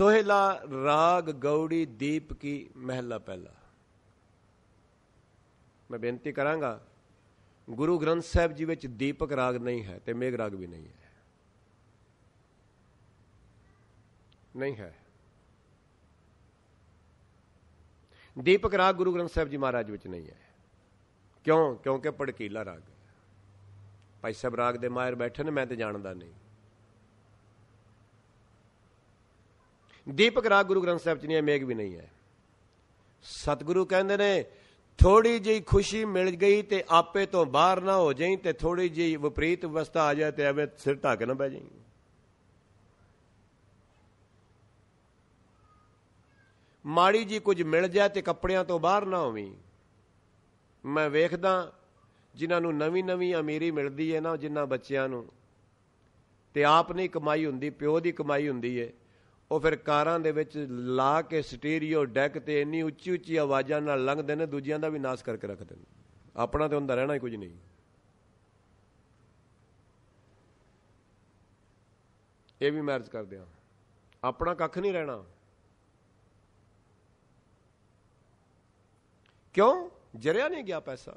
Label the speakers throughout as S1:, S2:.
S1: ਸੋਹਿਲਾ ਰਾਗ ਗੌੜੀ ਦੀਪ ਕੀ ਮਹਿਲਾ ਪਹਿਲਾ ਮੈਂ ਬੇਨਤੀ ਕਰਾਂਗਾ ਗੁਰੂ ਗ੍ਰੰਥ ਸਾਹਿਬ ਜੀ ਵਿੱਚ ਦੀਪਕ ਰਾਗ ਨਹੀਂ ਹੈ ਤੇ ਮੇਗ ਰਾਗ ਵੀ ਨਹੀਂ ਹੈ ਨਹੀਂ ਹੈ ਦੀਪਕ ਰਾਗ ਗੁਰੂ ਗ੍ਰੰਥ ਸਾਹਿਬ ਜੀ ਮਹਾਰਾਜ ਵਿੱਚ ਨਹੀਂ ਹੈ ਕਿਉਂ ਕਿਉਂਕਿ ਪੜਕੀਲਾ ਰਾਗ ਹੈ ਭਾਈ ਸਾਹਿਬ ਰਾਗ ਦੇ ਮਾਇਰ ਬੈਠੇ ਨੇ ਮੈਂ ਤੇ ਜਾਣਦਾ ਨਹੀਂ ਦੀਪਕ ਰਾਗ ਗੁਰੂ ਗ੍ਰੰਥ ਸਾਹਿਬ ਚ ਨਹੀਂ ਹੈ ਮੇਗ ਵੀ ਨਹੀਂ ਹੈ ਸਤਿਗੁਰੂ ਕਹਿੰਦੇ ਨੇ ਥੋੜੀ ਜਿਹੀ ਖੁਸ਼ੀ ਮਿਲ ਗਈ ਤੇ ਆਪੇ ਤੋਂ ਬਾਹਰ ਨਾ ਹੋ ਜਾਈ ਤੇ ਥੋੜੀ ਜਿਹੀ ਵਿਪਰੀਤ ਅਵਸਥਾ ਆ ਜਾਏ ਤੇ ਐਵੇਂ ਸਿਰ ਢੱਕ ਨਾ ਬਹਿ ਜਾਈ ਮਾੜੀ ਜੀ ਕੁਝ ਮਿਲ ਜਾਏ ਤੇ ਕੱਪੜਿਆਂ ਤੋਂ ਬਾਹਰ ਨਾ ਹੋਵੀਂ ਮੈਂ ਵੇਖਦਾ ਜਿਨ੍ਹਾਂ ਨੂੰ ਨਵੀਂ-ਨਵੀਂ ਅਮੀਰੀ ਮਿਲਦੀ ਹੈ ਨਾ ਜਿਨ੍ਹਾਂ ਬੱਚਿਆਂ ਨੂੰ ਤੇ ਆਪ ਨਹੀਂ ਕਮਾਈ ਹੁੰਦੀ ਪਿਓ ਦੀ ਕਮਾਈ ਹੁੰਦੀ ਹੈ ਉਹ ਫਿਰ ਕਾਰਾਂ ਦੇ ਵਿੱਚ ਲਾ ਕੇ ਸਟੀਰੀਓ ਡੈਕ ਤੇ ਇੰਨੀ ਉੱਚੀ ਉੱਚੀ ਆਵਾਜ਼ਾਂ ਨਾਲ ਲੰਘਦੇ ਨੇ ਦੂਜਿਆਂ ਦਾ ਵੀ ਨਾਸ ਕਰਕੇ ਰੱਖਦੇ ਨੇ ਆਪਣਾ ਤੇ ਹੁੰਦਾ ਰਹਿਣਾ ਹੀ ਕੁਝ ਨਹੀਂ ਇਹ ਵੀ ਮਰਜ਼ ਕਰਦੇ ਆ ਆਪਣਾ ਕੱਖ ਨਹੀਂ ਰਹਿਣਾ ਕਿਉਂ ਜਰਿਆ ਨਹੀਂ ਗਿਆ ਪੈਸਾ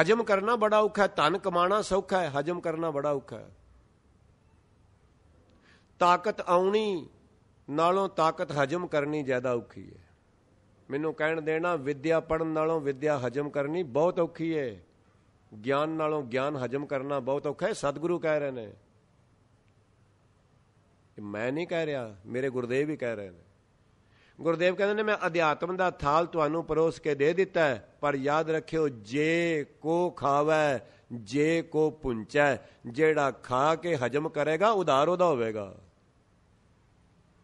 S1: ਹਜਮ ਕਰਨਾ ਬੜਾ ਔਖਾ ਹੈ ਧਨ ਕਮਾਣਾ ਸੌਖਾ ਹੈ ਹਜਮ ਕਰਨਾ ਬੜਾ ਔਖਾ ਹੈ ਤਾਕਤ ਆਉਣੀ ਨਾਲੋਂ ਤਾਕਤ ਹਜਮ ਕਰਨੀ ਜ਼ਿਆਦਾ ਔਖੀ ਹੈ ਮੈਨੂੰ ਕਹਿਣ ਦੇਣਾ ਵਿਦਿਆ ਪੜਨ ਨਾਲੋਂ ਵਿਦਿਆ ਹਜਮ ਕਰਨੀ ਬਹੁਤ ਔਖੀ ਹੈ ਗਿਆਨ ਨਾਲੋਂ ਗਿਆਨ ਹਜਮ ਕਰਨਾ ਬਹੁਤ ਔਖਾ ਹੈ ਸਤਿਗੁਰੂ ਕਹਿ ਰਹੇ ਨੇ ਮੈਂ ਨਹੀਂ ਕਹਿ ਰਿਹਾ ਮੇਰੇ ਗੁਰਦੇਵ ਹੀ ਕਹਿ ਰਹੇ ਨੇ ਗੁਰਦੇਵ ਕਹਿੰਦੇ ਨੇ ਮੈਂ ਅਧਿਆਤਮ ਦਾ ਥਾਲ ਤੁਹਾਨੂੰ ਪਰੋਸ ਕੇ ਦੇ ਦਿੱਤਾ ਪਰ ਯਾਦ ਰੱਖਿਓ ਜੇ ਕੋ ਖਾਵੇ ਜੇ ਕੋ ਪੁੰਚੈ ਜਿਹੜਾ ਖਾ ਕੇ ਹਜਮ ਕਰੇਗਾ ਉਧਾਰ ਉਹਦਾ ਹੋਵੇਗਾ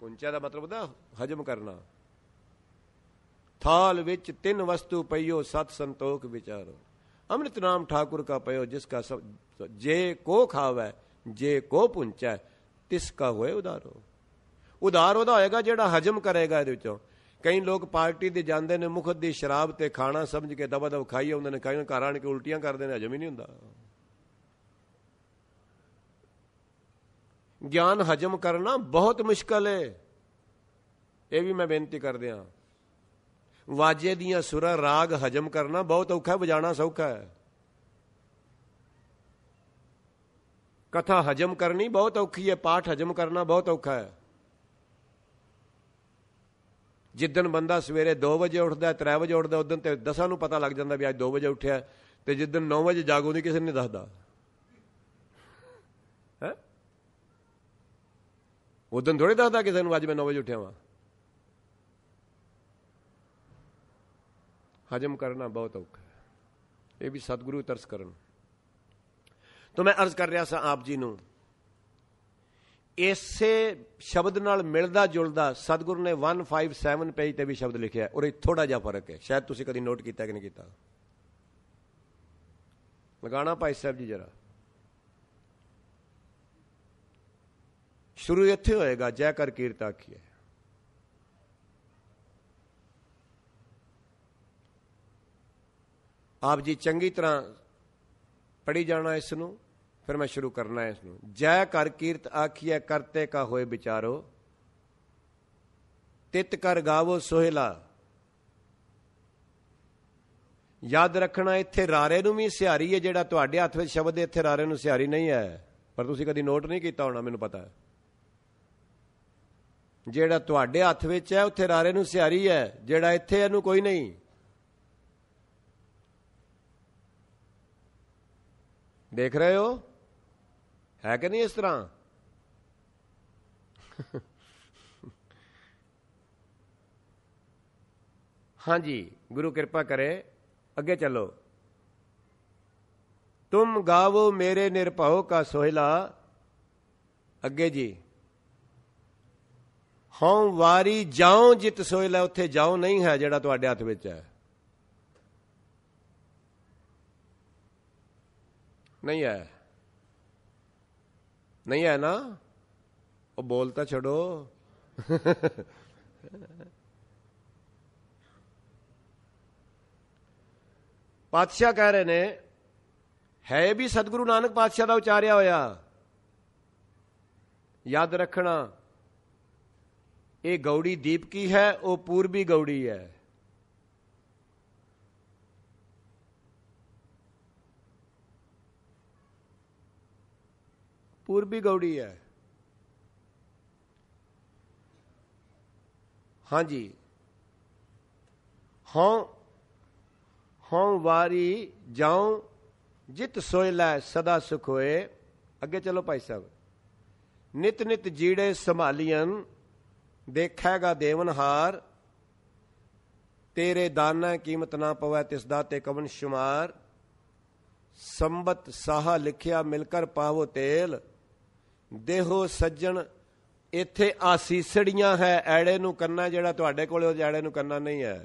S1: ਪੁੰਚਾ ਦਾ ਮਤਲਬ ਹੁੰਦਾ ਹਜਮ ਕਰਨਾ ਥਾਲ ਵਿੱਚ ਤਿੰਨ ਵਸਤੂ ਪਈਓ ਸਤ ਸੰਤੋਖ ਵਿਚਾਰੋ ਅੰਮ੍ਰਿਤ ਨਾਮ ਠਾਕੁਰ ਕਾ ਪਇਓ ਜਿਸ ਕਾ ਜੇ ਕੋ ਖਾਵੇ ਜੇ ਕੋ ਪੁੰਚੈ ਤਿਸ ਕਾ ਹੋਏ ਉਦਾਰੋ ਉਦਾਰ ਉਹਦਾ ਹੋਏਗਾ ਜਿਹੜਾ ਹਜਮ ਕਰੇਗਾ ਇਹਦੇ ਵਿੱਚੋਂ ਕਈ ਲੋਕ ਪਾਰਟੀ ਦੇ ਜਾਂਦੇ ਨੇ ਮੁਖਤ ਦੀ ਸ਼ਰਾਬ ਤੇ ਖਾਣਾ ਸਮਝ ਕੇ ਦਬਾ ਦਬ ਖਾਈ ਆਉਂਦੇ ਨੇ ਕਈ ਘਰ ਆਣ ਕੇ ਉਲਟੀਆਂ ਕਰਦੇ ਨੇ ਹਜਮ ਹੀ ਨਹੀਂ ਹੁੰਦਾ ਗਿਆਨ ਹਜਮ ਕਰਨਾ ਬਹੁਤ ਮੁਸ਼ਕਲ ਹੈ ਇਹ ਵੀ ਮੈਂ ਬੇਨਤੀ ਕਰਦਿਆਂ ਵਾਜੇ ਦੀਆਂ ਸੁਰਾਂ ਰਾਗ ਹਜਮ ਕਰਨਾ ਬਹੁਤ ਔਖਾ ਵਜਾਣਾ ਸੌਖਾ ਹੈ ਕਥਾ ਹਜਮ ਕਰਨੀ ਬਹੁਤ ਔਖੀ ਹੈ ਪਾਠ ਹਜਮ ਕਰਨਾ ਬਹੁਤ ਔਖਾ ਹੈ ਜਿੱਦਨ ਬੰਦਾ ਸਵੇਰੇ 2 ਵਜੇ ਉੱਠਦਾ 3 ਵਜੇ ਉੱਠਦਾ ਉਦੋਂ ਤੇ ਦਸਾਂ ਨੂੰ ਪਤਾ ਲੱਗ ਜਾਂਦਾ ਵੀ ਅੱਜ 2 ਵਜੇ ਉੱਠਿਆ ਤੇ ਜਿੱਦਨ 9 ਵਜੇ ਜਾਗੋ ਨਹੀਂ ਕਿਸੇ ਨੇ ਦੱਸਦਾ ਹੈ ਉਦੋਂ ਥੋੜੇ ਦੱਸਦਾ ਕਿਸੇ ਨੂੰ ਅੱਜ ਮੈਂ 9 ਵਜੇ ਉੱਠਿਆ ਵਾਂ ਹਜਮ ਕਰਨਾ ਬਹੁਤ ਔਖਾ ਇਹ ਵੀ ਸਤਿਗੁਰੂ ਤਰਸ ਕਰਨ ਤੋਂ ਮੈਂ ਅਰਜ਼ ਕਰ ਰਿਹਾ ਸਾਂ ਆਪ ਜੀ ਨੂੰ ਇਸੇ ਸ਼ਬਦ ਨਾਲ ਮਿਲਦਾ ਜੁਲਦਾ ਸਤਿਗੁਰ ਨੇ 157 ਪੇਜ ਤੇ ਵੀ ਸ਼ਬਦ ਲਿਖਿਆ ਔਰ ਇਹ ਥੋੜਾ ਜਿਹਾ ਫਰਕ ਹੈ ਸ਼ਾਇਦ ਤੁਸੀਂ ਕਦੀ ਨੋਟ ਕੀਤਾ ਕਿ ਨਹੀਂ ਕੀਤਾ ਲਗਾਣਾ ਭਾਈ ਸਾਹਿਬ ਜੀ ਜਰਾ ਸ਼ੁਰੂ ਇੱਥੇ ਹੋਏਗਾ ਜੈ ਕਰ ਕੀ ਹੈ ਆਪ ਜੀ ਚੰਗੀ ਤਰ੍ਹਾਂ ਪੜੀ ਜਾਣਾ ਇਸ ਨੂੰ ਫਿਰ ਮੈਂ ਸ਼ੁਰੂ ਕਰਨਾ ਹੈ ਇਸ ਨੂੰ ਜੈ ਕਰ ਕੀਰਤ ਆਖੀਐ ਕਰਤੇ ਕਾ ਹੋਏ ਵਿਚਾਰੋ ਤਿਤ ਕਰ ਗਾਵੋ ਸੋਹਿਲਾ ਯਾਦ ਰੱਖਣਾ ਇੱਥੇ ਰਾਰੇ ਨੂੰ ਵੀ ਸਿਹਾਰੀ ਹੈ ਜਿਹੜਾ ਤੁਹਾਡੇ ਹੱਥ ਵਿੱਚ ਸ਼ਬਦ ਇੱਥੇ ਰਾਰੇ ਨੂੰ ਸਿਹਾਰੀ ਨਹੀਂ ਹੈ ਪਰ ਤੁਸੀਂ ਕਦੀ ਨੋਟ ਨਹੀਂ ਕੀਤਾ ਹੋਣਾ ਮੈਨੂੰ ਪਤਾ ਹੈ ਜਿਹੜਾ ਤੁਹਾਡੇ ਹੱਥ ਵਿੱਚ ਹੈ ਉੱਥੇ ਰਾਰੇ ਨੂੰ ਸਿਹਾਰੀ ਹੈ ਜਿਹੜਾ ਇੱਥੇ ਇਹਨੂੰ ਕੋਈ ਨਹੀਂ ਦੇਖ ਰਹੇ ਹੋ ਹੈ ਕਿ ਨਹੀਂ ਇਸ ਤਰ੍ਹਾਂ ਹਾਂਜੀ ਗੁਰੂ ਕਿਰਪਾ ਕਰੇ ਅੱਗੇ ਚੱਲੋ ਤੁਮ ਗਾਵੋ ਮੇਰੇ ਨਿਰਭਉ ਕਾ ਸੋਹਿਲਾ ਅੱਗੇ ਜੀ ਹਉ ਵਾਰੀ ਜਾਉ ਜਿਤ ਸੋਹਿਲਾ ਉੱਥੇ ਜਾਉ ਨਹੀਂ ਹੈ ਜਿਹੜਾ ਤੁਹਾਡੇ ਹੱਥ ਵਿੱਚ ਹੈ ਨਹੀਂ ਹੈ ਨਹੀਂ ਹੈ ਨਾ ਉਹ ਬੋਲ ਤਾਂ ਛੱਡੋ ਪਾਤਸ਼ਾਹ ਕਹਿ ਰਹੇ ਨੇ ਹੈ ਵੀ ਸਤਿਗੁਰੂ ਨਾਨਕ ਪਾਤਸ਼ਾਹ ਦਾ ਉਚਾਰਿਆ ਹੋਇਆ ਯਾਦ ਰੱਖਣਾ ਇਹ ਗੌੜੀ ਦੀਪ ਕੀ ਹੈ ਉਹ ਪੂਰਬੀ ਗੌੜੀ ਹੈ ਪੂਰਬੀ ਗੌੜੀ ਹੈ ਹਾਂਜੀ ਹਾਂ ਹਾਂ ਵਾਰੀ ਜਾਉ ਜਿਤ ਸੋਇ ਲੈ ਸਦਾ ਸੁਖ ਹੋਏ ਅੱਗੇ ਚਲੋ ਭਾਈ ਸਾਹਿਬ ਨਿਤ ਨਿਤ ਜੀੜੇ ਸੰਭਾਲੀਆਂ ਦੇਖੇਗਾ ਦੇਵਨਹਾਰ ਤੇਰੇ ਦਾਨਾ ਕੀਮਤ ਨਾ ਪਵੈ ਤਿਸ ਦਾ ਤੇ ਕਵਨ ਸ਼ੁਮਾਰ ਸੰਬਤ ਸਾਹ ਲਿਖਿਆ ਮਿਲਕਰ ਪਾਵੋ ਤੇਲ ਦੇਹੋ ਸੱਜਣ ਇੱਥੇ ਆਸੀਸੜੀਆਂ ਹੈ ਐੜੇ ਨੂੰ ਕੰਨਾ ਜਿਹੜਾ ਤੁਹਾਡੇ ਕੋਲੇ ਉਹ ਜਾੜੇ ਨੂੰ ਕੰਨਾ ਨਹੀਂ ਹੈ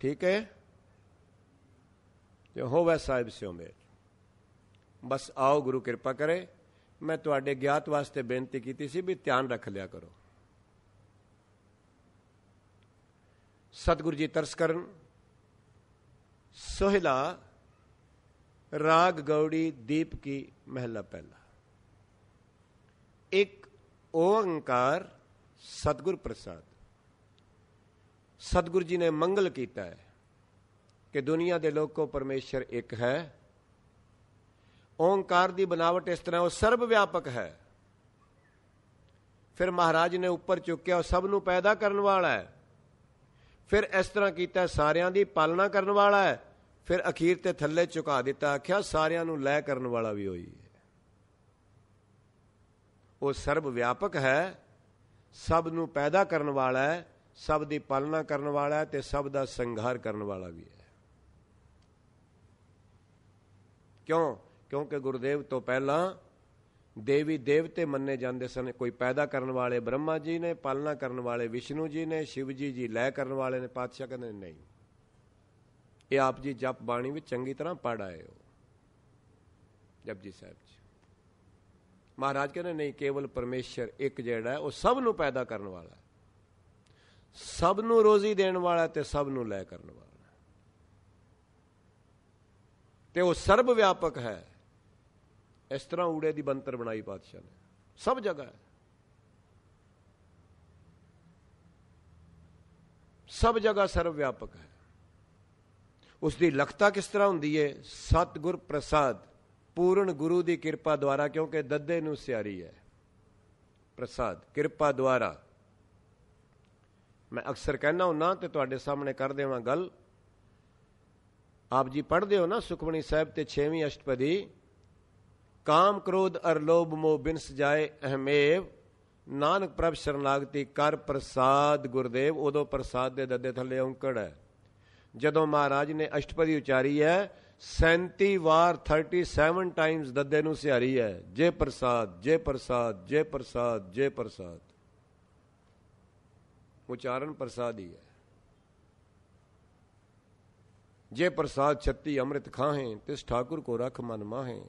S1: ਠੀਕ ਹੈ ਜੋ ਹੋਵੇ ਸਾਹਿਬ ਸਿਓ ਮੇ ਬਸ ਆਓ ਗੁਰੂ ਕਿਰਪਾ ਕਰੇ ਮੈਂ ਤੁਹਾਡੇ ਗਿਆਤ ਵਾਸਤੇ ਬੇਨਤੀ ਕੀਤੀ ਸੀ ਵੀ ਧਿਆਨ ਰੱਖ ਲਿਆ ਕਰੋ ਸਤਿਗੁਰੂ ਜੀ ਤਰਸ ਕਰਨ सोहिला ਰਾਗ गौड़ी ਦੀਪ ਕੀ महला ਪਹਿਲਾ ਇੱਕ ਓੰਕਾਰ ਸਤਗੁਰ ਪ੍ਰਸਾਦ ਸਤਗੁਰ ਜੀ ਨੇ ਮੰਗਲ ਕੀਤਾ ਹੈ ਕਿ ਦੁਨੀਆ ਦੇ ਲੋਕੋ ਪਰਮੇਸ਼ਰ ਇੱਕ ਹੈ ਓੰਕਾਰ ਦੀ ਬਨਾਵਟ ਇਸ ਤਰ੍ਹਾਂ ਉਹ ਸਰਬ ਵਿਆਪਕ ਹੈ ਫਿਰ ਮਹਾਰਾਜ ਨੇ ਉੱਪਰ ਚੁੱਕਿਆ ਉਹ ਸਭ ਨੂੰ ਪੈਦਾ ਕਰਨ ਵਾਲਾ ਹੈ ਫਿਰ ਇਸ ਤਰ੍ਹਾਂ ਕੀਤਾ ਸਾਰਿਆਂ ਦੀ ਪਾਲਣਾ ਕਰਨ ਵਾਲਾ ਹੈ ਫਿਰ ਅਖੀਰ ਤੇ ਥੱਲੇ ਝੁਕਾ ਦਿੱਤਾ ਆਖਿਆ ਸਾਰਿਆਂ ਨੂੰ ਲੈ ਕਰਨ ਵਾਲਾ ਵੀ ਹੋਈ ਹੈ ਉਹ ਸਰਬ ਵਿਆਪਕ ਹੈ ਸਭ ਨੂੰ ਪੈਦਾ ਕਰਨ ਵਾਲਾ ਹੈ ਸਭ ਦੀ ਪਾਲਣਾ ਕਰਨ ਵਾਲਾ ਹੈ ਤੇ ਸਭ ਦਾ ਸੰਘਾਰ ਕਰਨ ਵਾਲਾ ਵੀ ਹੈ ਕਿਉਂ ਕਿਉਂਕਿ ਗੁਰਦੇਵ ਤੋਂ ਪਹਿਲਾਂ ਦੇਵੀ ਦੇਵਤੇ ਮੰਨੇ ਜਾਂਦੇ ਸਨ ਕੋਈ ਪੈਦਾ ਕਰਨ ਵਾਲੇ ਬ੍ਰਹਮਾ ਜੀ ਨੇ ਪਾਲਣਾ ਕਰਨ ਵਾਲੇ ਵਿਸ਼ਨੂੰ ਜੀ ਨੇ ਸ਼ਿਵ ਜੀ ਜੀ ਲੈ ਕਰਨ ਵਾਲੇ ਨੇ ਪਾਤਸ਼ਾਹ ਕਹਿੰਦੇ ਨਹੀਂ ਇਹ ਆਪ ਜੀ ਜਪ ਬਾਣੀ ਵਿੱਚ ਚੰਗੀ ਤਰ੍ਹਾਂ ਪੜ ਆਏ ਹੋ ਜਪਜੀ ਸਾਹਿਬ ਜੀ ਮਹਾਰਾਜ ਕਹਿੰਦੇ ਨਹੀਂ ਕੇਵਲ ਪਰਮੇਸ਼ਰ ਇੱਕ ਜਿਹੜਾ ਹੈ ਉਹ ਸਭ ਨੂੰ ਪੈਦਾ ਕਰਨ ਵਾਲਾ ਹੈ ਸਭ ਨੂੰ ਰੋਜ਼ੀ ਦੇਣ ਵਾਲਾ ਤੇ ਸਭ ਨੂੰ ਲੈ ਕਰਨ ਵਾਲਾ ਤੇ ਉਹ ਸਰਬ ਵਿਆਪਕ ਹੈ ਇਸ ਤਰ੍ਹਾਂ ਊੜੇ ਦੀ ਬੰਤਰ ਬਣਾਈ ਪਾਤਸ਼ਾਹ ਨੇ ਸਭ ਜਗ੍ਹਾ ਹੈ ਸਭ ਜਗ੍ਹਾ ਸਰਵ ਵਿਆਪਕ ਹੈ ਉਸ ਦੀ ਲਖਤਾ ਕਿਸ ਤਰ੍ਹਾਂ ਹੁੰਦੀ ਹੈ ਸਤਗੁਰ ਪ੍ਰਸਾਦ ਪੂਰਨ ਗੁਰੂ ਦੀ ਕਿਰਪਾ ਦੁਆਰਾ ਕਿਉਂਕਿ ਦੱਦੇ ਨੂੰ ਸਿਆਰੀ ਹੈ ਪ੍ਰਸਾਦ ਕਿਰਪਾ ਦੁਆਰਾ ਮੈਂ ਅਕਸਰ ਕਹਿਣਾ ਹੁੰਨਾ ਤੇ ਤੁਹਾਡੇ ਸਾਹਮਣੇ ਕਰ ਦੇਵਾਂ ਗੱਲ ਆਪ ਜੀ ਪੜ੍ਹਦੇ ਹੋ ਨਾ ਸੁਖਮਣੀ ਸਾਹਿਬ ਤੇ 6ਵੀਂ ਅਸ਼ਟਪਦੀ ਕਾਮ ਕ੍ਰੋਧ ਅਰ ਲੋਭ ਮੋਹ ਬਿਨਸ ਜਾਏ ਅਹਮੇਵ ਨਾਨਕ ਪ੍ਰਭ ਸ਼ਰਨਾਗਤੀ ਕਰ ਪ੍ਰਸਾਦ ਗੁਰਦੇਵ ਉਦੋਂ ਪ੍ਰਸਾਦ ਦੇ ਦੱਦੇ ਥੱਲੇ ਔਂਕੜ ਹੈ ਜਦੋਂ ਮਹਾਰਾਜ ਨੇ ਅਸ਼ਟਪਦੀ ਉਚਾਰੀ ਹੈ 37 ਵਾਰ 37 ਟਾਈਮਸ ਦੱਦੇ ਨੂੰ ਸਿਹਾਰੀ ਹੈ ਜੇ ਪ੍ਰਸਾਦ ਜੇ ਪ੍ਰਸਾਦ ਜੇ ਪ੍ਰਸਾਦ ਜੇ ਪ੍ਰਸਾਦ ਉਚਾਰਨ ਪ੍ਰਸਾਦ ਹੀ ਹੈ ਜੇ ਪ੍ਰਸਾਦ 36 ਅੰਮ੍ਰਿਤ ਖਾਹੇ ਤਿਸ ਠਾਕੁਰ ਕੋ ਰਖ ਮਨ ਮਾਹੇ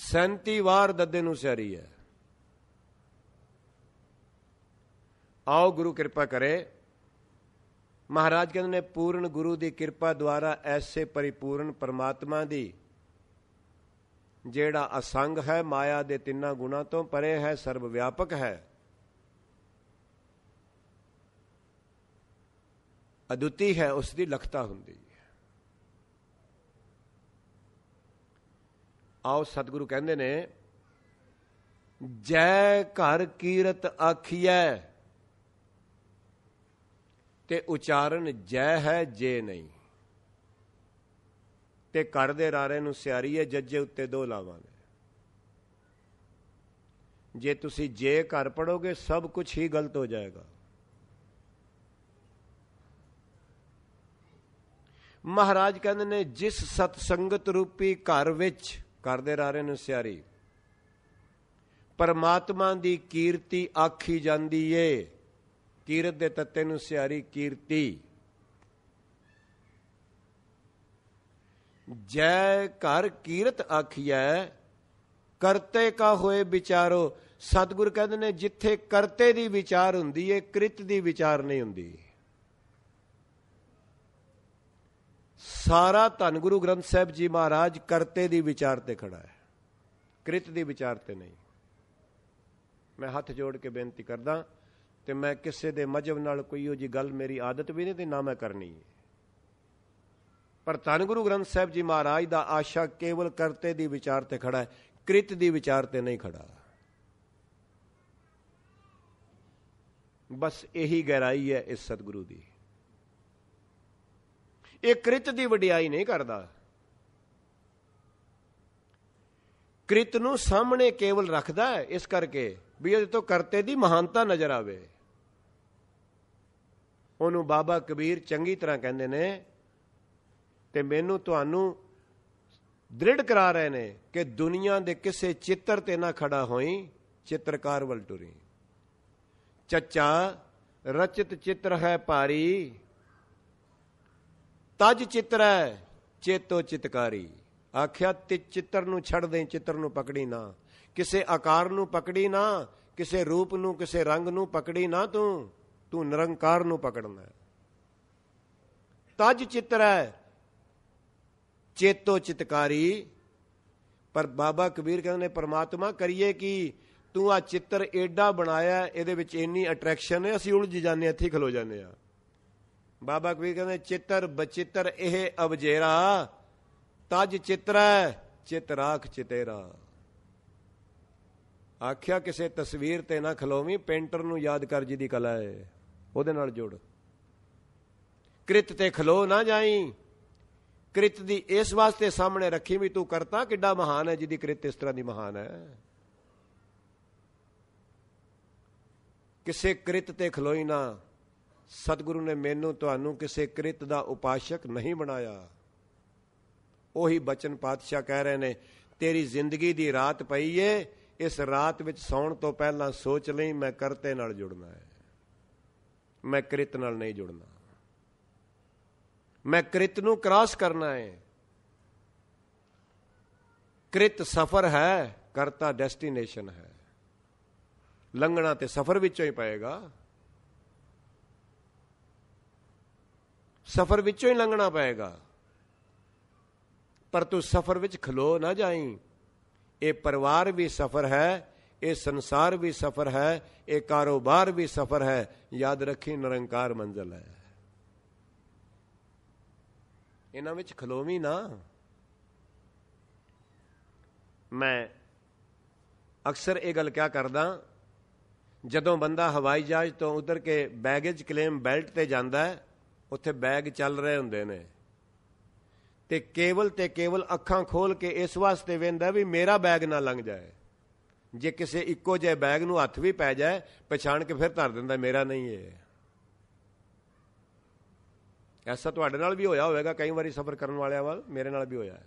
S1: 37 ਵਾਰ ਦੱਦੇ ਨੂੰ ਸਿਹਾਰੀ ਹੈ ਆਓ ਗੁਰੂ ਕਿਰਪਾ ਕਰੇ ਮਹਾਰਾਜ ਕਹਿੰਦੇ ਨੇ ਪੂਰਨ ਗੁਰੂ ਦੀ ਕਿਰਪਾ ਦੁਆਰਾ ਐਸੇ ਪਰਿਪੂਰਨ ਪਰਮਾਤਮਾ ਦੀ ਜਿਹੜਾ ਅਸੰਗ ਹੈ ਮਾਇਆ ਦੇ ਤਿੰਨਾਂ ਗੁਣਾਂ ਤੋਂ ਪਰੇ ਹੈ ਸਰਬ ਵਿਆਪਕ ਹੈ ਅਦੁੱਤੀ ਹੈ ਉਸ ਦੀ ਲਖਤਾ ਹੁੰਦੀ ਹੈ ਆਓ ਸਤਿਗੁਰੂ ਕਹਿੰਦੇ ਨੇ ਜੈ ਘਰ ਕੀਰਤ ਆਖੀਐ ਤੇ ਉਚਾਰਨ ਜੈ ਹੈ ਜੇ ਨਹੀਂ ਤੇ ਕਰ ਦੇ ਰਾਰੇ ਨੂੰ ਸਿਆਰੀ ਹੈ ਜੱਜੇ ਉੱਤੇ ਦੋ ਲਾਵਾਂਗੇ ਜੇ ਤੁਸੀਂ ਜੇ ਕਰ ਪੜੋਗੇ ਸਭ ਕੁਝ ਹੀ ਗਲਤ ਹੋ ਜਾਏਗਾ ਮਹਾਰਾਜ ਕਹਿੰਦੇ ਨੇ ਜਿਸ ਸਤ ਸੰਗਤ ਰੂਪੀ ਘਰ ਵਿੱਚ ਕਰਦੇ ਰਾਰੇ ਨੂੰ ਸਿਆਰੀ ਪਰਮਾਤਮਾ ਦੀ ਕੀਰਤੀ ਆਖੀ ਜਾਂਦੀ ਏ ਕੀਰਤ ਦੇ ਤੱਤੇ ਨੂੰ ਸਿਆਰੀ ਕੀਰਤੀ ਜੈ ਘਰ ਕੀਰਤ ਆਖੀਐ ਕਰਤੇ ਕਾ ਹੋਏ ਵਿਚਾਰੋ ਸਤਿਗੁਰ ਕਹਿੰਦੇ ਨੇ ਜਿੱਥੇ ਕਰਤੇ ਦੀ ਵਿਚਾਰ ਹੁੰਦੀ ਏ ਕ੍ਰਿਤ ਦੀ ਵਿਚਾਰ ਨਹੀਂ ਹੁੰਦੀ ਸਾਰਾ ਧੰਨ ਗੁਰੂ ਗ੍ਰੰਥ ਸਾਹਿਬ ਜੀ ਮਹਾਰਾਜ ਕਰਤੇ ਦੀ ਵਿਚਾਰ ਤੇ ਖੜਾ ਹੈ ਕ੍ਰਿਤ ਦੀ ਵਿਚਾਰ ਤੇ ਨਹੀਂ ਮੈਂ ਹੱਥ ਜੋੜ ਕੇ ਬੇਨਤੀ ਕਰਦਾ ਤੇ ਮੈਂ ਕਿਸੇ ਦੇ ਮਜਬ ਨਾਲ ਕੋਈ ਉਹ ਜੀ ਗੱਲ ਮੇਰੀ ਆਦਤ ਵੀ ਨਹੀਂ ਤੇ ਨਾ ਮੈਂ ਕਰਨੀ ਹੈ ਪਰ ਧੰਨ ਗੁਰੂ ਗ੍ਰੰਥ ਸਾਹਿਬ ਜੀ ਮਹਾਰਾਜ ਦਾ ਆਸ਼ਾ ਕੇਵਲ ਕਰਤੇ ਦੀ ਵਿਚਾਰ ਤੇ ਖੜਾ ਹੈ ਕ੍ਰਿਤ ਦੀ ਵਿਚਾਰ ਤੇ ਨਹੀਂ ਖੜਾ ਬਸ ਇਹੀ ਗਹਿਰਾਈ ਹੈ ਇਸ ਸਤਿਗੁਰੂ ਦੀ ਇਹ ਕ੍ਰਿਤ ਦੀ ਵਡਿਆਈ ਨਹੀਂ ਕਰਦਾ ਕ੍ਰਿਤ ਨੂੰ ਸਾਹਮਣੇ ਕੇਵਲ ਰੱਖਦਾ ਹੈ ਇਸ ਕਰਕੇ ਵੀ ਇਹਦੇ ਤੋਂ ਕਰਤੇ ਦੀ ਮਹਾਨਤਾ ਨਜ਼ਰ ਆਵੇ ਉਹਨੂੰ ਬਾਬਾ ਕਬੀਰ ਚੰਗੀ ਤਰ੍ਹਾਂ ਕਹਿੰਦੇ ਨੇ ਤੇ ਮੈਨੂੰ ਤੁਹਾਨੂੰ ਦ੍ਰਿੜ ਕਰਾ ਰਹੇ ਨੇ ਕਿ ਦੁਨੀਆ ਦੇ ਕਿਸੇ ਚਿੱਤਰ ਤੇ ਨਾ ਖੜਾ ਹੋਈ ਚਿੱਤਰਕਾਰ ਵੱਲ ਟੁਰੀ ਚੱਚਾ ਰਚਿਤ ਚਿੱਤਰ ਹੈ ਭਾਰੀ ਤਜ ਚਿੱਤਰ ਹੈ ਚੇਤੋ ਚਿਤਕਾਰੀ ਆਖਿਆ ਤੇ ਚਿੱਤਰ ਨੂੰ ਛੱਡ ਦੇ ਚਿੱਤਰ ਨੂੰ ਪਕੜੀ ਨਾ ਕਿਸੇ ਆਕਾਰ ਨੂੰ ਪਕੜੀ ਨਾ ਕਿਸੇ ਰੂਪ ਨੂੰ ਕਿਸੇ ਰੰਗ ਨੂੰ ਪਕੜੀ ਨਾ ਤੂੰ ਤੂੰ ਨਿਰੰਕਾਰ ਨੂੰ ਪਕੜਨਾ ਹੈ ਤਜ ਚਿੱਤਰ ਹੈ ਚੇਤੋ ਚਿਤਕਾਰੀ ਪਰ ਬਾਬਾ ਕਬੀਰ ਕਹਿੰਦੇ ਨੇ ਪਰਮਾਤਮਾ ਕਰੀਏ ਕੀ ਤੂੰ ਆ ਚਿੱਤਰ ਐਡਾ ਬਣਾਇਆ ਇਹਦੇ ਵਿੱਚ ਇੰਨੀ ਅਟਰੈਕਸ਼ਨ ਹੈ ਅਸੀਂ ਉਲਝ ਜਾਂਦੇ ਇੱਥੇ ਖਲੋ ਜਾਂਦੇ ਆ ਬਾਬਾ ਕਬੀਰ ਕਹਿੰਦੇ ਚਿੱਤਰ ਬਚਿੱਤਰ ਇਹ ਅਬਜੇਰਾ ਤਜ ਚਿਤਰੈ ਚਿਤਰਾਖ ਚਿਤੇਰਾ ਆਖਿਆ ਕਿਸੇ ਤਸਵੀਰ ਤੇ ਨਾ ਖਲੋਵੀਂ ਪੇਂਟਰ ਨੂੰ ਯਾਦ ਕਰ ਜੀ ਦੀ ਕਲਾ ਹੈ ਉਹਦੇ ਨਾਲ ਜੋੜ ਕ੍ਰਿਤ ਤੇ ਖਲੋ ਨਾ ਜਾਈ ਕ੍ਰਿਤ ਦੀ ਇਸ ਵਾਸਤੇ ਸਾਹਮਣੇ ਰੱਖੀ ਵੀ ਤੂੰ ਕਰਤਾ ਕਿੱਡਾ ਮਹਾਨ ਹੈ ਜਿਹਦੀ ਕ੍ਰਿਤ ਇਸ ਤਰ੍ਹਾਂ ਦੀ ਮਹਾਨ ਹੈ ਕਿਸੇ ਕ੍ਰਿਤ ਤੇ ਖਲੋਈ ਨਾ ਸਤਿਗੁਰੂ ਨੇ ਮੈਨੂੰ ਤੁਹਾਨੂੰ ਕਿਸੇ ਕ੍ਰਿਤ ਦਾ ਉਪਾਸ਼ਕ ਨਹੀਂ ਬਣਾਇਆ ਉਹੀ ਬਚਨ ਪਾਤਸ਼ਾਹ ਕਹਿ ਰਹੇ ਨੇ ਤੇਰੀ ਜ਼ਿੰਦਗੀ ਦੀ ਰਾਤ ਪਈ ਏ ਇਸ ਰਾਤ ਵਿੱਚ ਸੌਣ ਤੋਂ ਪਹਿਲਾਂ ਸੋਚ ਲਈ ਮੈਂ ਕਰਤੇ ਨਾਲ ਜੁੜਨਾ ਹੈ ਮੈਂ ਕ੍ਰਿਤ ਨਾਲ ਨਹੀਂ ਜੁੜਨਾ ਮੈਂ ਕ੍ਰਿਤ ਨੂੰ ਕ੍ਰਾਸ ਕਰਨਾ ਹੈ ਕ੍ਰਿਤ ਸਫਰ ਹੈ ਕਰਤਾ ਡੈਸਟੀਨੇਸ਼ਨ ਹੈ ਲੰਘਣਾ ਤੇ ਸਫਰ ਵਿੱਚੋਂ ਹੀ ਪਏਗਾ ਸਫਰ ਵਿੱਚੋਂ ਹੀ ਲੰਘਣਾ ਪਏਗਾ ਪਰ ਤੂੰ ਸਫਰ ਵਿੱਚ ਖਲੋ ਨਾ ਜਾਈ ਇਹ ਪਰਿਵਾਰ ਵੀ ਸਫਰ ਹੈ ਇਹ ਸੰਸਾਰ ਵੀ ਸਫਰ ਹੈ ਇਹ ਕਾਰੋਬਾਰ ਵੀ ਸਫਰ ਹੈ ਯਾਦ ਰੱਖੀ ਨਿਰੰਕਾਰ ਮੰਜ਼ਲ ਹੈ ਇਹਨਾਂ ਵਿੱਚ ਖਲੋਵੀ ਨਾ ਮੈਂ ਅਕਸਰ ਇਹ ਗੱਲ ਕਿਆ ਕਰਦਾ ਜਦੋਂ ਬੰਦਾ ਹਵਾਈ ਜਹਾਜ਼ ਤੋਂ ਉਧਰ ਕੇ ਬੈਗੇਜ ਕਲੇਮ ਬੈਲਟ ਤੇ ਜਾਂਦਾ ਹੈ ਉੱਥੇ ਬੈਗ ਚੱਲ ਰਹੇ ਹੁੰਦੇ ਨੇ ਤੇ ਕੇਵਲ ਤੇ ਕੇਵਲ ਅੱਖਾਂ ਖੋਲ ਕੇ ਇਸ ਵਾਸਤੇ ਵੇਂਦਾ ਵੀ ਮੇਰਾ ਬੈਗ ਨਾ ਲੰਘ ਜਾਏ ਜੇ ਕਿਸੇ ਇੱਕੋ ਜਿਹੇ ਬੈਗ ਨੂੰ ਹੱਥ ਵੀ ਪੈ ਜਾਏ ਪਛਾਣ ਕੇ ਫਿਰ ਧਰ ਦਿੰਦਾ ਮੇਰਾ ਨਹੀਂ ਇਹ ਐਸਾ ਤੁਹਾਡੇ ਨਾਲ ਵੀ ਹੋਇਆ ਹੋਵੇਗਾ ਕਈ ਵਾਰੀ ਸਫ਼ਰ ਕਰਨ ਵਾਲਿਆਂ ਵੱਲ ਮੇਰੇ ਨਾਲ ਵੀ ਹੋਇਆ ਹੈ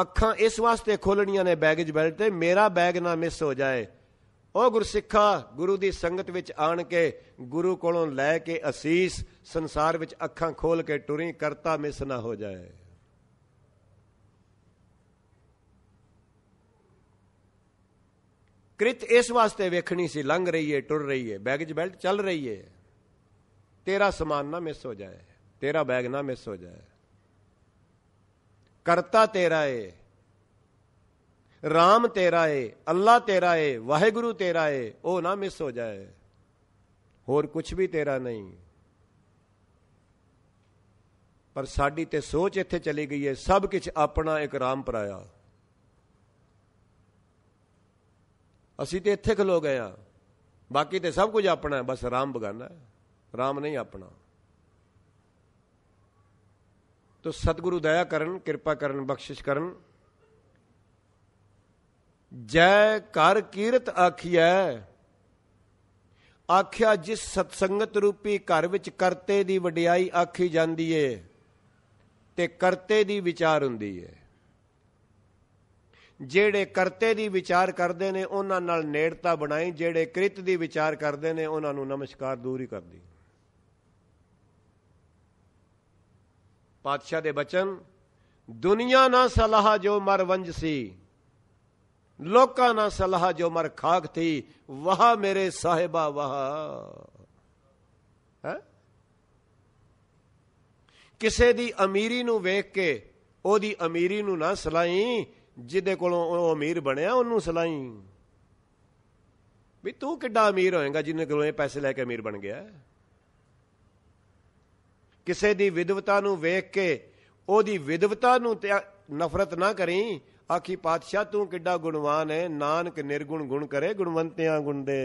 S1: ਅੱਖਾਂ ਇਸ ਵਾਸਤੇ ਖੋਲਣੀਆਂ ਨੇ ਬੈਗੇਜ ਬੈਲਟ ਤੇ ਮੇਰਾ ਬੈਗ ਨਾ ਮਿਸ ਹੋ ਜਾਏ ਉਹ ਗੁਰਸਿੱਖਾ ਗੁਰੂ ਦੀ ਸੰਗਤ ਵਿੱਚ ਆਣ ਕੇ ਗੁਰੂ ਕੋਲੋਂ ਲੈ ਕੇ ਅਸੀਸ ਸੰਸਾਰ ਵਿੱਚ ਅੱਖਾਂ ਖੋਲ ਕੇ ਟੁਰੀ ਕਰਤਾ ਮਿਸ ਨਾ ਹੋ ਜਾਏ ਕ੍ਰਿਤ ਇਸ ਵਾਸਤੇ ਵੇਖਣੀ ਸੀ ਲੰਘ ਰਹੀ ਏ ਟੁਰ ਰਹੀ ਏ ਬੈਗਜ ਬੈਲਟ ਚੱਲ ਰਹੀ ਏ ਤੇਰਾ ਸਮਾਨ ਨਾ ਮਿਸ ਹੋ ਜਾਏ ਤੇਰਾ ਬੈਗ ਨਾ ਮਿਸ ਹੋ ਜਾਏ ਕਰਤਾ ਤੇਰਾ ਏ RAM ਤੇਰਾ ਏ ਅੱਲਾ ਤੇਰਾ ਏ ਵਾਹਿਗੁਰੂ ਤੇਰਾ ਏ ਉਹ ਨਾ ਮਿਸ ਹੋ ਜਾਏ ਹੋਰ ਕੁਝ ਵੀ ਤੇਰਾ ਨਹੀਂ ਪਰ ਸਾਡੀ ਤੇ ਸੋਚ ਇੱਥੇ ਚਲੀ ਗਈ ਏ ਸਭ ਕੁਝ ਆਪਣਾ ਇੱਕ RAM ਪਰਾਇਆ ਅਸੀਂ ਤੇ ਇੱਥੇ ਖਲੋ ਗਏ ਆ ਬਾਕੀ ਤੇ ਸਭ ਕੁਝ ਆਪਣਾ ਬਸ ਰਾਮ ਬਗਾਨਾ ਰਾਮ ਨਹੀਂ ਆਪਣਾ ਤੋ ਸਤਿਗੁਰੂ ਦਇਆ ਕਰਨ ਕਿਰਪਾ ਕਰਨ ਬਖਸ਼ਿਸ਼ ਕਰਨ ਜੈ ਕਰ ਕੀਰਤ ਆਖੀਐ ਆਖਿਆ ਜਿਸ ਸਤਸੰਗਤ ਰੂਪੀ ਘਰ ਵਿੱਚ ਕਰਤੇ ਦੀ ਵਡਿਆਈ ਆਖੀ ਜਾਂਦੀ ਏ ਤੇ ਕਰਤੇ ਦੀ ਵਿਚਾਰ ਹੁੰਦੀ ਏ ਜਿਹੜੇ ਕਰਤੇ ਦੀ ਵਿਚਾਰ ਕਰਦੇ ਨੇ ਉਹਨਾਂ ਨਾਲ ਨੇੜਤਾ ਬਣਾਈ ਜਿਹੜੇ ਕ੍ਰਿਤ ਦੀ ਵਿਚਾਰ ਕਰਦੇ ਨੇ ਉਹਨਾਂ ਨੂੰ ਨਮਸਕਾਰ ਦੂਰ ਹੀ ਕਰਦੀ ਪਾਤਸ਼ਾਹ ਦੇ ਬਚਨ ਦੁਨੀਆ ਨਾ ਸਲਾਹ ਜੋ ਮਰ ਵੰਜ ਸੀ ਲੋਕਾਂ ਨਾ ਸਲਾਹ ਜੋ ਮਰ ਖਾਕ ਥੀ ਵਾਹ ਮੇਰੇ ਸਾਹਿਬਾ ਵਾਹ ਹੈ ਕਿਸੇ ਦੀ ਅਮੀਰੀ ਨੂੰ ਵੇਖ ਕੇ ਉਹਦੀ ਅਮੀਰੀ ਨੂੰ ਨਾ ਸਲਾਈ ਜਿਹਦੇ ਕੋਲੋਂ ਉਹ ਅਮੀਰ ਬਣਿਆ ਉਹਨੂੰ ਸਲਾਈ ਵੀ ਤੂੰ ਕਿੱਡਾ ਅਮੀਰ ਹੋਏਗਾ ਜਿਹਨੇ ਕੋਲੋਂ ਇਹ ਪੈਸੇ ਲੈ ਕੇ ਅਮੀਰ ਬਣ ਗਿਆ ਕਿਸੇ ਦੀ ਵਿਦਵਤਾ ਨੂੰ ਵੇਖ ਕੇ ਉਹਦੀ ਵਿਦਵਤਾ ਨੂੰ ਨਫ਼ਰਤ ਨਾ ਕਰੀ ਆਖੀ ਪਾਤਸ਼ਾਹ ਤੂੰ ਕਿੱਡਾ ਗੁਣਵਾਨ ਹੈ ਨਾਨਕ ਨਿਰਗੁਣ ਗੁਣ ਕਰੇ ਗੁਣਵੰਤਿਆਂ ਗੁਣ ਦੇ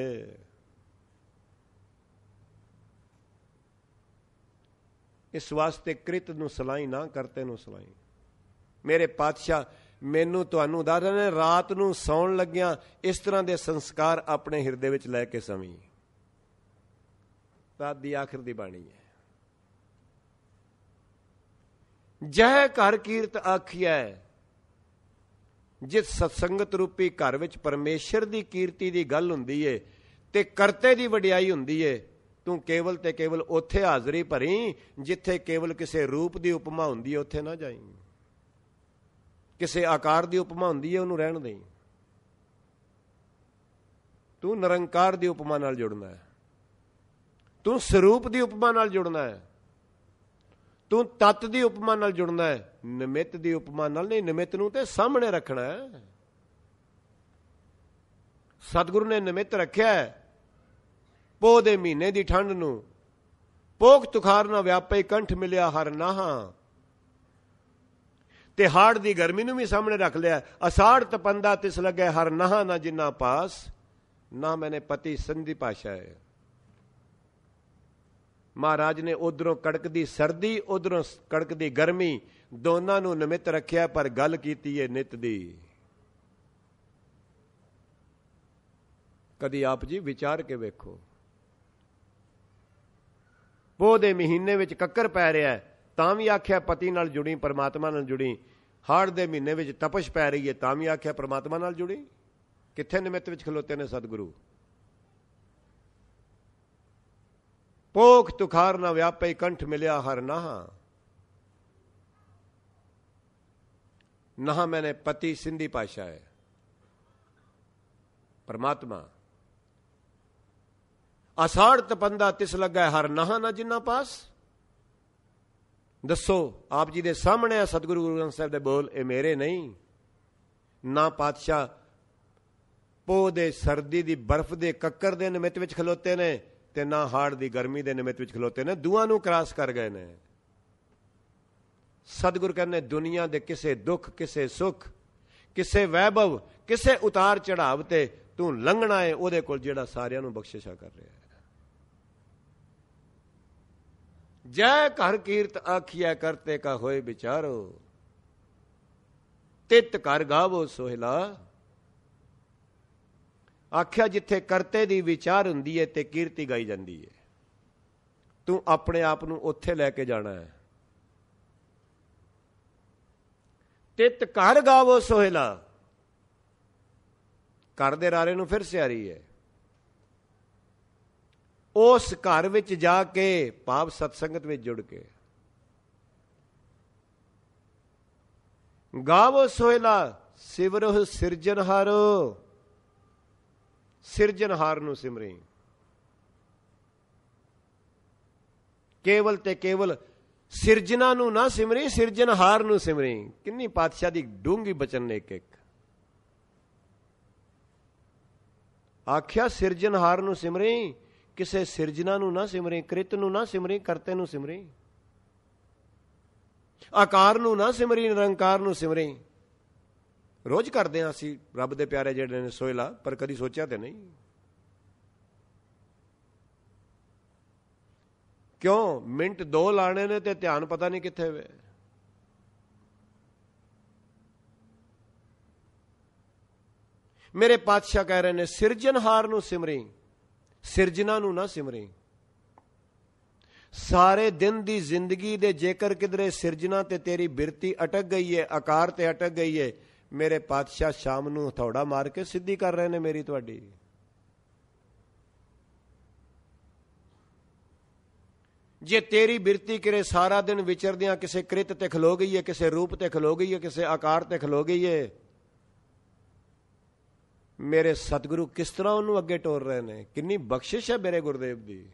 S1: ਇਸ ਵਾਸਤੇ ਕ੍ਰਿਤ ਨੂੰ ਸਲਾਈ ਨਾ ਕਰਤੇ ਨੂੰ ਸਲਾਈ ਮੇਰੇ ਪਾਤਸ਼ਾਹ ਮੈਨੂੰ ਤੁਹਾਨੂੰ ਦੱਸ ਰਹੇ ਨੇ ਰਾਤ ਨੂੰ ਸੌਣ ਲੱਗਿਆਂ ਇਸ ਤਰ੍ਹਾਂ ਦੇ ਸੰਸਕਾਰ ਆਪਣੇ ਹਿਰਦੇ ਵਿੱਚ ਲੈ ਕੇ ਸਮੀ ਰਾਤ ਦੀ ਆਖਰ ਦੀ ਬਾਣੀ ਹੈ ਜਹ ਘਰ ਕੀਰਤ ਆਖਿਆ ਜਿਸ ਸਤਸੰਗਤ ਰੂਪੀ ਘਰ ਵਿੱਚ ਪਰਮੇਸ਼ਰ ਦੀ ਕੀਰਤੀ ਦੀ ਗੱਲ ਹੁੰਦੀ ਏ ਤੇ ਕਰਤੇ ਦੀ ਵਡਿਆਈ ਹੁੰਦੀ ਏ ਤੂੰ ਕੇਵਲ ਤੇ ਕੇਵਲ ਉੱਥੇ ਹਾਜ਼ਰੀ ਭਰੀ ਜਿੱਥੇ ਕੇਵਲ ਕਿਸੇ ਰੂਪ ਦੀ ਉਪਮਾ ਹੁੰਦੀ ਏ ਉੱਥੇ ਨਾ ਜਾਈਂ ਕਿਸੇ ਆਕਾਰ ਦੀ ਉਪਮਾ ਹੁੰਦੀ ਹੈ ਉਹਨੂੰ ਰਹਿਣ ਦੇ ਤੂੰ ਨਿਰੰਕਾਰ ਦੀ ਉਪਮਾ ਨਾਲ ਜੁੜਨਾ ਹੈ ਤੂੰ ਸਰੂਪ ਦੀ ਉਪਮਾ ਨਾਲ ਜੁੜਨਾ ਹੈ ਤੂੰ ਤਤ ਦੀ ਉਪਮਾ ਨਾਲ ਜੁੜਨਾ ਹੈ ਨਿਮਿਤ ਦੀ ਉਪਮਾ ਨਾਲ ਨਹੀਂ ਨਿਮਿਤ ਨੂੰ ਤੇ ਸਾਹਮਣੇ ਰੱਖਣਾ ਹੈ ਸਤਿਗੁਰੂ ਨੇ ਨਿਮਿਤ ਰੱਖਿਆ ਪੋਹ ਦੇ ਮਹੀਨੇ ਦੀ ਠੰਡ ਨੂੰ ਪੋਖ ਤੁਖਾਰ ਨਾ ਵਿਆਪੇ ਕੰਠ ਮਿਲਿਆ ਹਰ ਨਾਹਾਂ ਤੇ ਹਾੜ ਦੀ ਗਰਮੀ ਨੂੰ ਵੀ ਸਾਹਮਣੇ ਰੱਖ ਲਿਆ ਅਸਾੜ ਤਪੰਦਾ ਤਿਸ ਲੱਗੇ ਹਰ ਨਹਾ ਨਾ ਜਿੰਨਾ ਪਾਸ ਨਾ ਮੈਨੇ ਪਤੀ ਸੰਧੀ ਪਾਸ਼ਾ ਹੈ ਮਹਾਰਾਜ ਨੇ ਉਧਰੋਂ ਕੜਕ ਦੀ ਸਰਦੀ ਉਧਰੋਂ ਕੜਕ ਦੀ ਗਰਮੀ ਦੋਨਾਂ ਨੂੰ ਨਿਮਿਤ ਰੱਖਿਆ ਪਰ ਗੱਲ ਕੀਤੀ ਏ ਨਿਤ ਦੀ ਕਦੀ ਆਪ ਜੀ ਵਿਚਾਰ ਕੇ ਵੇਖੋ ਪੋਹ ਦੇ ਮਹੀਨੇ ਵਿੱਚ ਕੱਕਰ ਪੈ ਰਿਹਾ ਹੈ ਤਾਂ ਵੀ ਆਖਿਆ ਪਤੀ ਨਾਲ ਜੁੜੀ ਪਰਮਾਤਮਾ ਨਾਲ ਜੁੜੀ ਹਾੜ ਦੇ ਮਹੀਨੇ ਵਿੱਚ ਤਪਸ਼ ਪੈ ਰਹੀ ਹੈ ਤਾਂ ਵੀ ਆਖਿਆ ਪਰਮਾਤਮਾ ਨਾਲ ਜੁੜੀ ਕਿੱਥੇ ਨਿਮਿਤ ਵਿੱਚ ਖਲੋਤੇ ਨੇ ਸਤਿਗੁਰੂ ਪੋਖ ਤੁਖਾਰ ਨਾ ਵਿਆਪੇ ਕੰਠ ਮਿਲਿਆ ਹਰ ਨਾ ਨਾ ਮੈਨੇ ਪਤੀ ਸਿੰਧੀ ਪਾਸ਼ਾ ਹੈ ਪਰਮਾਤਮਾ ਅਸਾੜ ਤਪੰਦਾ ਤਿਸ ਲੱਗਾ ਹਰ ਨਾ ਨਾ ਜਿੰਨਾ ਪਾਸ ਦੱਸੋ ਆਪ ਜੀ ਦੇ ਸਾਹਮਣੇ ਆ ਸਤਿਗੁਰੂ ਗੁਰੂ ਗ੍ਰੰਥ ਸਾਹਿਬ ਦੇ ਬੋਲ ਇਹ ਮੇਰੇ ਨਹੀਂ ਨਾ ਪਾਤਸ਼ਾਹ ਪੋ ਦੇ ਸਰਦੀ ਦੀ ਬਰਫ਼ ਦੇ ਕੱਕਰ ਦੇ ਨਿਮਿਤ ਵਿੱਚ ਖਲੋਤੇ ਨੇ ਤੇ ਨਾ ਹਾੜ ਦੀ ਗਰਮੀ ਦੇ ਨਿਮਿਤ ਵਿੱਚ ਖਲੋਤੇ ਨੇ ਦੋਹਾਂ ਨੂੰ ਕ੍ਰਾਸ ਕਰ ਗਏ ਨੇ ਸਤਿਗੁਰ ਕਹਿੰਦੇ ਦੁਨੀਆ ਦੇ ਕਿਸੇ ਦੁੱਖ ਕਿਸੇ ਸੁੱਖ ਕਿਸੇ ਵੈਭਵ ਕਿਸੇ ਉਤਾਰ ਚੜਾਵ ਤੇ ਤੂੰ ਲੰਘਣਾ ਏ ਉਹਦੇ ਕੋਲ ਜਿਹੜਾ ਸਾਰਿਆਂ ਨੂੰ ਬਖਸ਼ਿਸ਼ਾ ਕਰ ਰਿਹਾ ਹੈ ਜੈ ਘਰ ਕੀਰਤ ਆਖੀਐ ਕਰਤੇ ਕਾ ਹੋਏ ਵਿਚਾਰੋ ਤਿਤ ਕਰ ਗਾਵੋ ਸੋਹਿਲਾ ਆਖਿਆ ਜਿੱਥੇ ਕਰਤੇ ਦੀ ਵਿਚਾਰ ਹੁੰਦੀ ਹੈ ਤੇ ਕੀਰਤੀ ਗਾਈ ਜਾਂਦੀ ਹੈ ਤੂੰ ਆਪਣੇ ਆਪ ਨੂੰ ਉੱਥੇ ਲੈ ਕੇ ਜਾਣਾ ਹੈ ਤਿਤ ਕਰ ਗਾਵੋ ਸੋਹਿਲਾ ਕਰਦੇ ਰਾਰੇ ਨੂੰ ਫਿਰ ਸਿਆਰੀ ਹੈ ਉਸ ਘਰ ਵਿੱਚ ਜਾ ਕੇ ਪਾਪ ਸਤਸੰਗਤ ਵਿੱਚ ਜੁੜ ਕੇ ਗਾਵੋ ਸੋਇਲਾ ਸਿਵਰਹੁ ਸਿਰਜਨਹਾਰ ਸਿਰਜਨਹਾਰ ਨੂੰ ਸਿਮਰੇ ਕੇਵਲ ਤੇ ਕੇਵਲ ਸਿਰਜਣਾ ਨੂੰ ਨਾ ਸਿਮਰੇ ਸਿਰਜਨਹਾਰ ਨੂੰ ਸਿਮਰੇ ਕਿੰਨੀ ਪਾਤਸ਼ਾਹ ਦੀ ਡੂੰਗੀ ਬਚਨ ਨੇ ਇੱਕ ਇੱਕ ਆਖਿਆ ਸਿਰਜਨਹਾਰ ਨੂੰ ਸਿਮਰੇ ਕਿਸੇ ਸਿਰਜਣਾ ਨੂੰ ਨਾ ਸਿਮਰੇ ਕ੍ਰਿਤ ਨੂੰ ਨਾ ਸਿਮਰੇ ਕਰਤੇ ਨੂੰ ਸਿਮਰੇ ਆਕਾਰ ਨੂੰ ਨਾ ਸਿਮਰੀ ਨਿਰੰਕਾਰ ਨੂੰ ਸਿਮਰੇ ਰੋਜ਼ ਕਰਦੇ ਆਂ ਅਸੀਂ ਰੱਬ ਦੇ ਪਿਆਰੇ ਜਿਹੜੇ ਨੇ ਸੋਇਲਾ ਪਰ ਕਦੀ ਸੋਚਿਆ ਤੇ ਨਹੀਂ ਕਿਉਂ ਮਿੰਟ ਦੋ ਲਾਣੇ ਨੇ ਤੇ ਧਿਆਨ ਪਤਾ ਨਹੀਂ ਕਿੱਥੇ ਵੇ ਮੇਰੇ ਪਾਤਸ਼ਾਹ ਕਹਿ ਰਹੇ ਨੇ ਸਿਰਜਣਹਾਰ ਨੂੰ ਸਿਮਰੇ ਸਿਰਜਣਾ ਨੂੰ ਨਾ ਸਿਮਰੇ ਸਾਰੇ ਦਿਨ ਦੀ ਜ਼ਿੰਦਗੀ ਦੇ ਜੇਕਰ ਕਿਦਰੇ ਸਿਰਜਣਾ ਤੇ ਤੇਰੀ ਬਿਰਤੀ اٹਕ ਗਈ ਏ ਆਕਾਰ ਤੇ اٹਕ ਗਈ ਏ ਮੇਰੇ ਪਾਤਸ਼ਾਹ ਸ਼ਾਮ ਨੂੰ ਹਥੌੜਾ ਮਾਰ ਕੇ ਸਿੱਧੀ ਕਰ ਰਹੇ ਨੇ ਮੇਰੀ ਤੁਹਾਡੀ ਜੇ ਤੇਰੀ ਬਿਰਤੀ ਕਿਰੇ ਸਾਰਾ ਦਿਨ ਵਿਚਰਦਿਆਂ ਕਿਸੇ ਕ੍ਰਿਤ ਤੇ ਖਲੋ ਗਈ ਏ ਕਿਸੇ ਰੂਪ ਤੇ ਖਲੋ ਗਈ ਏ ਕਿਸੇ ਆਕਾਰ ਤੇ ਖਲੋ ਗਈ ਏ ਮੇਰੇ ਸਤਿਗੁਰੂ ਕਿਸ ਤਰ੍ਹਾਂ ਉਹਨੂੰ ਅੱਗੇ ਟੋਰ ਰਹੇ ਨੇ ਕਿੰਨੀ ਬਖਸ਼ਿਸ਼ ਹੈ ਮੇਰੇ ਗੁਰਦੇਵ ਦੀ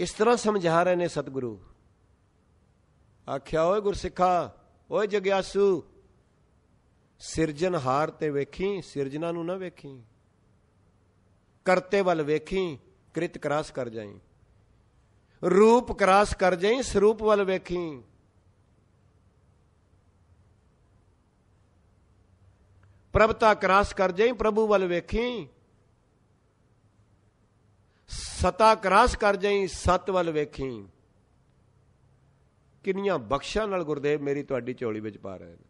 S1: ਇਸ ਤਰ੍ਹਾਂ ਸਮਝਾ ਰਹੇ ਨੇ ਸਤਿਗੁਰੂ ਆਖਿਆ ਓਏ ਗੁਰਸਿੱਖਾ ਓਏ ਜਗਿਆਸੂ ਸਿਰਜਣਹਾਰ ਤੇ ਵੇਖੀ ਸਿਰਜਣਾ ਨੂੰ ਨਾ ਵੇਖੀ ਕਰਤੇ ਵੱਲ ਵੇਖੀ ਕ੍ਰਿਤ ਕਰਾਸ ਕਰ ਜਾਈ ਰੂਪ ਕਰਾਸ ਕਰ ਜਾਈ ਸਰੂਪ ਵੱਲ ਵੇਖੀ ਪ੍ਰਭਤਾ ਕਰਾਸ ਕਰ ਜਾਈ ਪ੍ਰਭੂ ਵੱਲ ਵੇਖੀ ਸਤਾ ਕਰਾਸ ਕਰ ਜਾਈ ਸਤ ਵੱਲ ਵੇਖੀ ਕਿੰਨੀਆਂ ਬਖਸ਼ਾਂ ਨਾਲ ਗੁਰਦੇਵ ਮੇਰੀ ਤੁਹਾਡੀ ਝੋਲੀ ਵਿੱਚ ਪਾ ਰਹੇ ਨੇ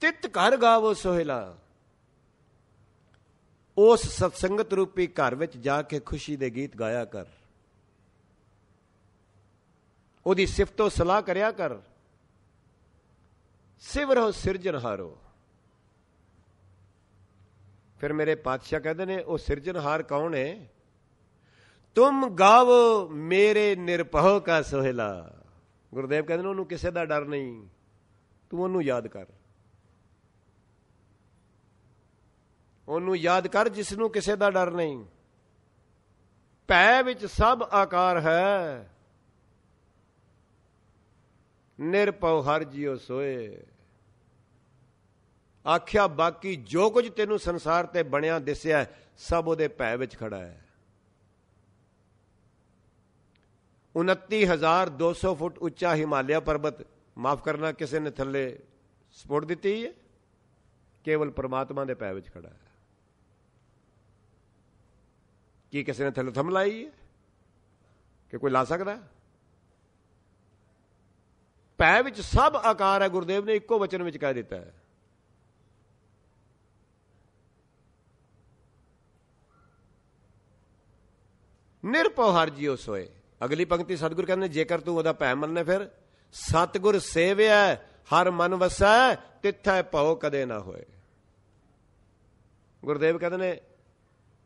S1: ਤਿਤ ਘਰ ਗਾਵੋ ਸੋਹਿਲਾ ਉਸ ਸਤਸੰਗਤ ਰੂਪੀ ਘਰ ਵਿੱਚ ਜਾ ਕੇ ਖੁਸ਼ੀ ਦੇ ਗੀਤ ਗਾਇਆ ਕਰ ਉਹਦੀ ਸਿਫਤੋ ਸਲਾਹ ਕਰਿਆ ਕਰ ਸਿਵਰੋ ਸਿਰਜਨਹਾਰੋ ਫਿਰ ਮੇਰੇ ਪਾਤਸ਼ਾਹ ਕਹਿੰਦੇ ਨੇ ਉਹ ਸਿਰਜਨਹਾਰ ਕੌਣ ਹੈ ਤੁਮ ਗਾਵੋ ਮੇਰੇ ਨਿਰਭਉ ਕਾ ਸੋਹਿਲਾ ਗੁਰਦੇਵ ਕਹਿੰਦੇ ਨੇ ਉਹਨੂੰ ਕਿਸੇ ਦਾ ਡਰ ਨਹੀਂ ਤੂੰ ਉਹਨੂੰ ਯਾਦ ਕਰ ਉਹਨੂੰ ਯਾਦ ਕਰ ਜਿਸ ਨੂੰ ਕਿਸੇ ਦਾ ਡਰ ਨਹੀਂ ਭੈ ਵਿੱਚ ਸਭ ਆਕਾਰ ਹੈ ਨਿਰਪਉ ਹਰ ਜਿਉ ਸੋਏ ਆਖਿਆ ਬਾਕੀ ਜੋ ਕੁਝ ਤੈਨੂੰ ਸੰਸਾਰ ਤੇ ਬਣਿਆ ਦਿਸਿਆ ਸਭ ਉਹਦੇ ਭੈ ਵਿੱਚ ਖੜਾ ਹੈ 29200 ਫੁੱਟ ਉੱਚਾ ਹਿਮਾਲਿਆ ਪਰਬਤ ਮਾਫ ਕਰਨਾ ਕਿਸੇ ਨੇ ਥੱਲੇ ਸਪੋਰਟ ਦਿੱਤੀ ਹੈ ਕੇਵਲ ਪ੍ਰਮਾਤਮਾ ਦੇ ਪੈ ਵਿੱਚ ਖੜਾ ਹੈ ਕੀ ਕਿਸੇ ਨੇ ਥੱਲੇ ਥਮ ਲਾਈ ਹੈ ਕਿ ਕੋਈ ਲਾ ਸਕਦਾ ਹੈ ਭੈ ਵਿੱਚ ਸਭ ਆਕਾਰ ਹੈ ਗੁਰਦੇਵ ਨੇ ਇੱਕੋ ਵਚਨ ਵਿੱਚ ਕਹਿ ਦਿੱਤਾ ਹੈ ਨਿਰਪਉ ਹਰ ਜੀਉ ਸੋਏ ਅਗਲੀ ਪੰਕਤੀ ਸਤਿਗੁਰ ਕਹਿੰਦੇ ਜੇਕਰ ਤੂੰ ਉਹਦਾ ਭੈ ਮੰਨੇ ਫਿਰ ਸਤਿਗੁਰ ਸੇਵਿਆ ਹਰ ਮਨ ਵਸੈ ਤਿੱਥੈ ਭਉ ਕਦੇ ਨਾ ਹੋਏ ਗੁਰਦੇਵ ਕਹਿੰਦੇ ਨੇ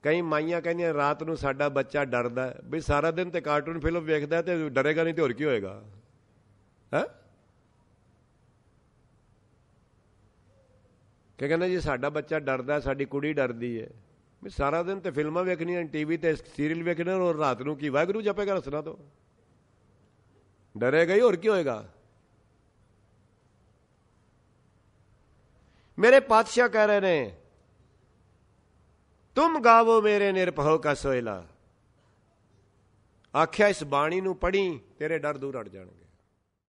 S1: ਕਈ ਮਾਈਆਂ ਕਹਿੰਦੀਆਂ ਰਾਤ ਨੂੰ ਸਾਡਾ ਬੱਚਾ ਡਰਦਾ ਵੀ ਸਾਰਾ ਦਿਨ ਤੇ ਕਾਰਟੂਨ ਫਿਲਮ ਵੇਖਦਾ ਤੇ ਡਰੇਗਾ ਨਹੀਂ ਤੇ ਹੋਰ ਕੀ ਹੋਏਗਾ ਹੈ ਕਿ ਕਹਿੰਦਾ ਜੀ ਸਾਡਾ ਬੱਚਾ ਡਰਦਾ ਸਾਡੀ ਕੁੜੀ ਡਰਦੀ ਹੈ ਮੈਂ ਸਾਰਾ ਦਿਨ ਤੇ ਫਿਲਮਾਂ ਵੇਖਣੀਆਂ ਟੀਵੀ ਤੇ ਸੀਰੀਅਲ ਵੇਖਣੇ ਔਰ ਰਾਤ ਨੂੰ ਕੀ ਵਾਗਰੂ ਜਪੇਗਾ ਰਸਨਾ ਤੋਂ ਡਰੇਗਾ ਹੀ ਹੋਰ ਕੀ ਹੋਏਗਾ ਮੇਰੇ ਪਾਤਸ਼ਾਹ ਕਹਿ ਰਹੇ ਨੇ ਤੁਮ ਗਾਵੋ ਮੇਰੇ ਨਿਰਭਉ ਕਾ ਸੋਇਲਾ ਆਖਿਆ ਇਸ ਬਾਣੀ ਨੂੰ ਪੜੀ ਤੇਰੇ ਡਰ ਦੂਰ ਹਟ ਜਾਣਗੇ